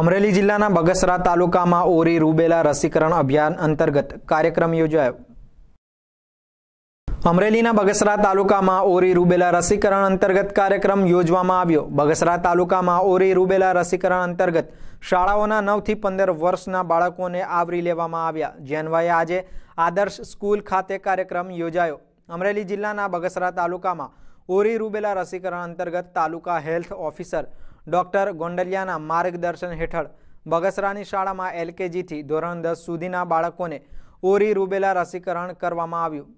અમરેલી જિલ્લાના બગસરા તાલુકામાં ઓરી રૂબેલા રસીકરણ અભિયાન અંતર્ગત કાર્યક્રમ યોજાયો અમરેલીના બગસરા તાલુકામાં ઓરી રૂબેલા રસીકરણ અંતર્ગત કાર્યક્રમ યોજવામાં આવ્યો બગસરા તાલુકામાં ઓરી રૂબેલા રસીકરણ અંતર્ગત શાળાઓના નવથી પંદર વર્ષના બાળકોને આવરી લેવામાં આવ્યા જેનવાએ આજે આદર્શ સ્કૂલ ખાતે કાર્યક્રમ યોજાયો અમરેલી જિલ્લાના બગસરા તાલુકામાં ઓરી રૂબેલા રસીકરણ અંતર્ગત તાલુકા હેલ્થ ઓફિસર ડૉક્ટર ગોંડલિયાના માર્ગદર્શન હેઠળ બગસરાની શાળામાં એલકેજીથી ધોરણ દસ સુધીના બાળકોને ઓરી રૂબેલા રસીકરણ કરવામાં આવ્યું